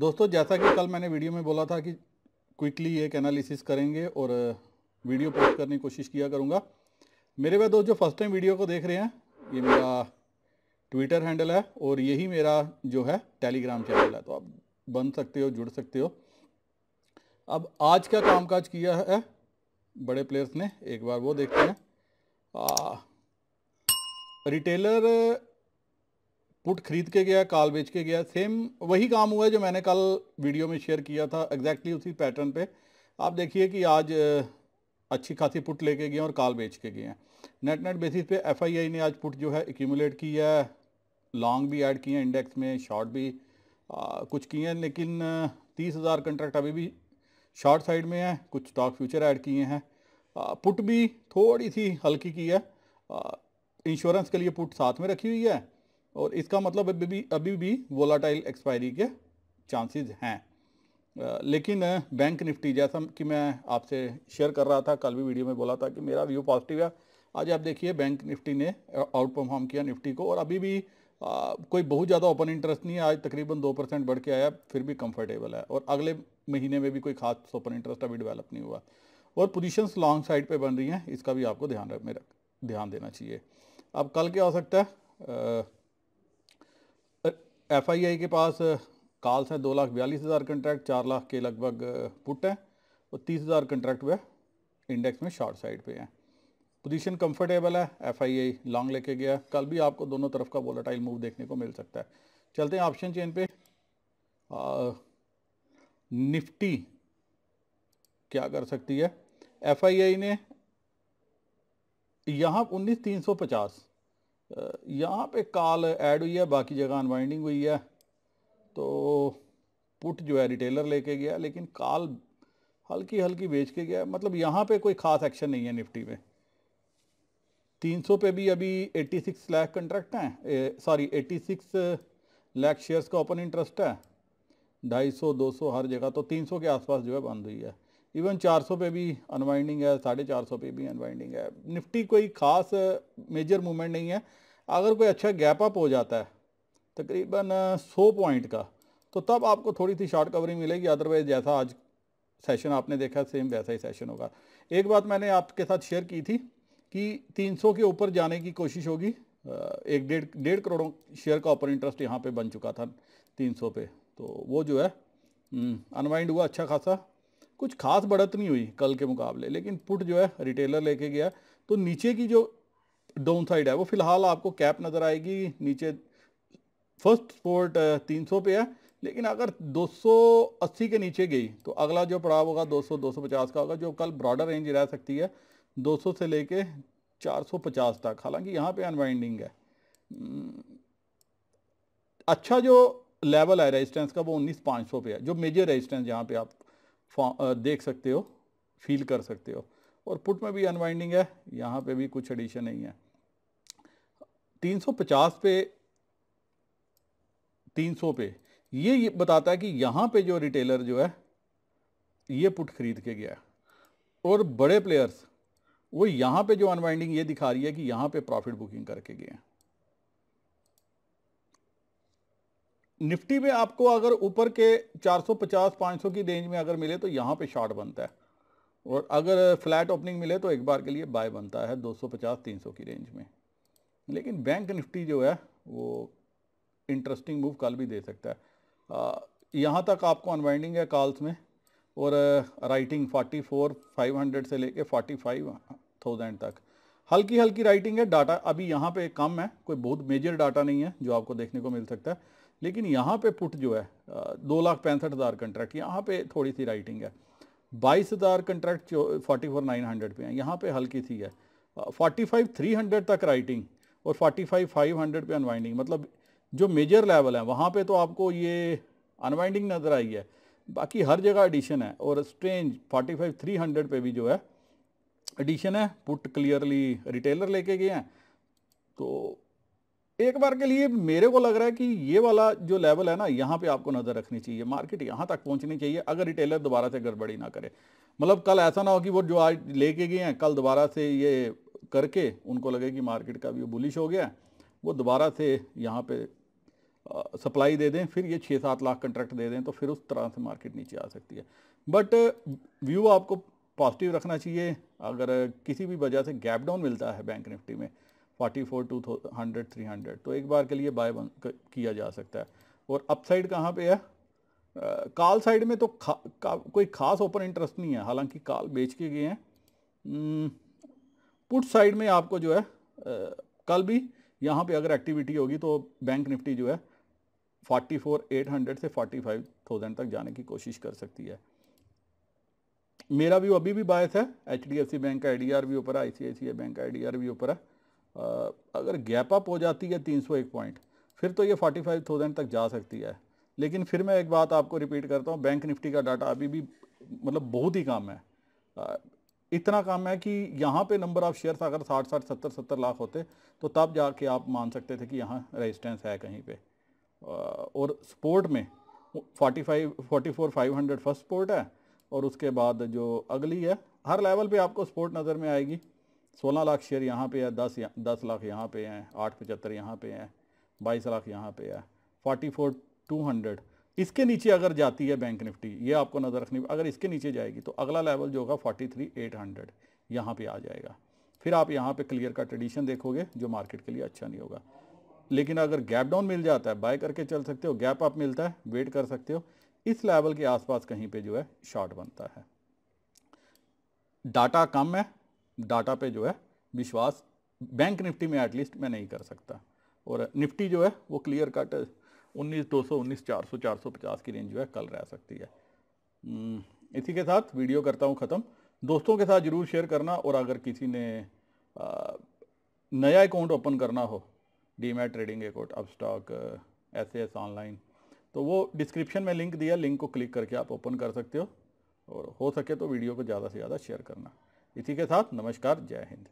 दोस्तों जैसा कि कल मैंने वीडियो में बोला था कि क्विकली एक एनालिसिस करेंगे और वीडियो पोस्ट करने की कोशिश किया करूँगा मेरे वह दोस्त जो फर्स्ट टाइम वीडियो को देख रहे हैं ये मेरा ट्विटर हैंडल है और यही मेरा जो है टेलीग्राम चैनल है तो आप बन सकते हो जुड़ सकते हो अब आज क्या कामकाज किया है बड़े प्लेयर्स ने एक बार वो देखते हैं आ, रिटेलर पुट खरीद के गया कॉल बेच के गया सेम वही काम हुआ है जो मैंने कल वीडियो में शेयर किया था एग्जैक्टली उसी पैटर्न पे आप देखिए कि आज अच्छी खासी पुट लेके गए और कॉल बेच के गए हैं नेट नेट बेसिस पे एफआईआई ने आज पुट जो है एक्यूमुलेट की है लॉन्ग भी ऐड किए हैं इंडेक्स में शॉर्ट भी आ, कुछ किए हैं लेकिन तीस हज़ार कंट्रैक्ट अभी भी शॉर्ट साइड में है कुछ स्टॉक फ्यूचर ऐड किए हैं पुट भी थोड़ी सी हल्की की है इंश्योरेंस के लिए पुट साथ में रखी हुई है और इसका मतलब अभी भी अभी भी वोलाटाइल एक्सपायरी के चांसेस हैं लेकिन बैंक निफ्टी जैसा कि मैं आपसे शेयर कर रहा था कल भी वीडियो में बोला था कि मेरा व्यू पॉजिटिव है आज आप देखिए बैंक निफ्टी ने आउट परफॉर्म किया निफ्टी को और अभी भी आ, कोई बहुत ज़्यादा ओपन इंटरेस्ट नहीं है आज तकरीबन दो परसेंट बढ़ के आया फिर भी कंफर्टेबल है और अगले महीने में भी कोई खास ओपन इंटरेस्ट अभी डेवलप नहीं हुआ और पोजीशंस लॉन्ग साइड पर बन रही हैं इसका भी आपको ध्यान रख ध्यान देना चाहिए अब कल क्या हो सकता है एफआईआई के पास कॉल्स हैं दो लाख बयालीस हज़ार कंट्रैक्ट चार लाख के लगभग पुट हैं और तीस हज़ार कंट्रैक्ट वह इंडेक्स में शॉर्ट साइड पे हैं पोजीशन कंफर्टेबल है एफआईआई लॉन्ग लेके गया कल भी आपको दोनों तरफ का वोलाटाइल मूव देखने को मिल सकता है चलते हैं ऑप्शन चेन पे आ, निफ्टी क्या कर सकती है आई ने यहाँ उन्नीस तीन सौ पचास यहाँ पे कॉल ऐड हुई है बाकी जगह अनवाइंडिंग हुई है तो पुट जो है रिटेलर लेके गया लेकिन कॉल हल्की हल्की बेच के गया मतलब यहाँ पे कोई ख़ास एक्शन नहीं है निफ्टी में 300 पे भी अभी 86 लैख कंट्रैक्ट हैं सॉरी 86 लैख शेयर्स का ओपन इंटरेस्ट है ढाई सौ दो सौ हर जगह तो 300 के आसपास जो है बंद हुई है इवन 400 पे भी अनवाइंडिंग है साढ़े चार सौ पे भी अनवाइंडिंग है निफ्टी कोई ख़ास मेजर मूवमेंट नहीं है अगर कोई अच्छा गैप अप हो जाता है तकरीबन 100 पॉइंट का तो तब आपको थोड़ी सी शॉर्ट कवरिंग मिलेगी अदरवाइज़ जैसा आज सेशन आपने देखा सेम वैसा ही सेशन होगा एक बात मैंने आपके साथ शेयर की थी कि 300 के ऊपर जाने की कोशिश होगी एक डेढ़ डेढ़ करोड़ों शेयर का ऊपर इंटरेस्ट यहाँ पर बन चुका था सौ पे तो वो जो है अनवाइंड हम्म, हुआ अच्छा खासा कुछ खास बढ़त नहीं हुई कल के मुकाबले लेकिन पुट जो है रिटेलर लेके गया तो नीचे की जो डाउन साइड है वो फिलहाल आपको कैप नज़र आएगी नीचे फर्स्ट स्पोर्ट 300 पे है लेकिन अगर 280 के नीचे गई तो अगला जो पड़ाव होगा 200 250 का होगा जो कल ब्रॉडर रेंज रह सकती है 200 से लेके 450 तक हालांकि यहाँ पे अनवाइंडिंग है हम्म, अच्छा जो लेवल है रेजिस्टेंस का वो उन्नीस पाँच सौ पे है जो मेजर रेजिस्टेंस यहाँ पे आप देख सकते हो फील कर सकते हो और पुट में भी अनवाइंडिंग है यहाँ पे भी कुछ एडिशन नहीं है 350 पे 300 पे ये, ये बताता है कि यहाँ पे जो रिटेलर जो है ये पुट खरीद के गया है और बड़े प्लेयर्स वो यहाँ पे जो अनवाइंडिंग ये दिखा रही है कि यहाँ पे प्रॉफिट बुकिंग करके गए हैं निफ्टी में आपको अगर ऊपर के 450 500 की रेंज में अगर मिले तो यहाँ पे शॉर्ट बनता है और अगर फ्लैट ओपनिंग मिले तो एक बार के लिए बाय बनता है 250 300 की रेंज में लेकिन बैंक निफ्टी जो है वो इंटरेस्टिंग मूव कल भी दे सकता है यहाँ तक आपको अनवाइंडिंग है कॉल्स में और राइटिंग 44 500 से लेके 45,000 तक हल्की हल्की राइटिंग है डाटा अभी यहाँ पे कम है कोई बहुत मेजर डाटा नहीं है जो आपको देखने को मिल सकता है लेकिन यहाँ पे पुट जो है दो लाख पैंसठ हज़ार कंट्रैक्ट यहाँ पे थोड़ी सी राइटिंग है बाईस हज़ार कंट्रैक्ट जो फोर्टी फोर नाइन हंड्रेड पे हैं यहाँ पे हल्की सी है फोर्टी फाइव थ्री हंड्रेड तक राइटिंग और फोर्टी फाइव फाइव हंड्रेड पे अनवाइंडिंग मतलब जो मेजर लेवल है वहाँ पे तो आपको ये अनवाइंडिंग नज़र आई है बाकी हर जगह एडिशन है और strange forty five three hundred पर भी जो है एडिशन है पुट क्लियरली रिटेलर लेके गए हैं तो एक बार के लिए मेरे को लग रहा है कि ये वाला जो लेवल है ना यहाँ पे आपको नज़र रखनी चाहिए मार्केट यहाँ तक पहुँचनी चाहिए अगर रिटेलर दोबारा से गड़बड़ी ना करे मतलब कल ऐसा ना हो कि वो जो आज लेके गए हैं कल दोबारा से ये करके उनको लगे कि मार्केट का भी बुलिश हो गया है वो दोबारा से यहाँ पे सप्लाई दे दें फिर ये छः सात लाख कंट्रैक्ट दे दें तो फिर उस तरह से मार्केट नीचे आ सकती है बट व्यू आपको पॉजिटिव रखना चाहिए अगर किसी भी वजह से गैप डाउन मिलता है बैंक निफ्टी में forty four two hundred three hundred तो एक बार के लिए बाय किया जा सकता है और अपसाइड कहाँ पे है कॉल साइड में तो खा, का, कोई ख़ास ओपन इंटरेस्ट नहीं है हालांकि कॉल बेच के गए हैं हम्म, पुट साइड में आपको जो है कल भी यहाँ पे अगर एक्टिविटी होगी तो बैंक निफ्टी जो है 44,800 से 45,000 तक जाने की कोशिश कर सकती है मेरा व्यू अभी भी बायस है एच बैंक का आई भी ऊपर है आई बैंक का आई भी ऊपर है अगर गैप अप हो जाती है 301 पॉइंट फिर तो ये 45,000 तक जा सकती है लेकिन फिर मैं एक बात आपको रिपीट करता हूँ बैंक निफ्टी का डाटा अभी भी मतलब बहुत ही कम है इतना कम है कि यहाँ पे नंबर ऑफ़ शेयर्स अगर साठ साठ सत्तर सत्तर लाख होते तो तब जाके आप मान सकते थे कि यहाँ रेजिस्टेंस है कहीं पे और सपोर्ट में 45 44 500 फर्स्ट सपोर्ट है और उसके बाद जो अगली है हर लेवल पे आपको सपोर्ट नज़र में आएगी सोलह लाख शेयर यहाँ पे है दस दस लाख यहाँ पे हैं आठ पचहत्तर यहाँ पे हैं बाईस लाख यहाँ पे है फोर्टी फोर टू हंड्रेड इसके नीचे अगर जाती है बैंक निफ्टी ये आपको नज़र रखनी अगर इसके नीचे जाएगी तो अगला लेवल जो होगा फोर्टी थ्री एट हंड्रेड यहाँ पर आ जाएगा फिर आप यहाँ पर क्लियर का ट्रेडिशन देखोगे जो मार्केट के लिए अच्छा नहीं होगा लेकिन अगर गैप डाउन मिल जाता है बाय करके चल सकते हो गैप अप मिलता है वेट कर सकते हो इस लेवल के आसपास कहीं पे जो है शॉर्ट बनता है डाटा कम है डाटा पे जो है विश्वास बैंक निफ्टी में एटलीस्ट मैं नहीं कर सकता और निफ्टी जो है वो क्लियर कट उन्नीस दो सौ उन्नीस चार सौ चार सौ पचास की रेंज जो है कल रह सकती है हम्म, इसी के साथ वीडियो करता हूँ ख़त्म दोस्तों के साथ ज़रूर शेयर करना और अगर किसी ने नया अकाउंट ओपन करना हो डी ट्रेडिंग अकाउंट अब स्टॉक एस एस ऑनलाइन तो वो डिस्क्रिप्शन में लिंक दिया लिंक को क्लिक करके आप ओपन कर सकते हो और हो सके तो वीडियो को ज़्यादा से ज़्यादा शेयर करना इसी के साथ नमस्कार जय हिंद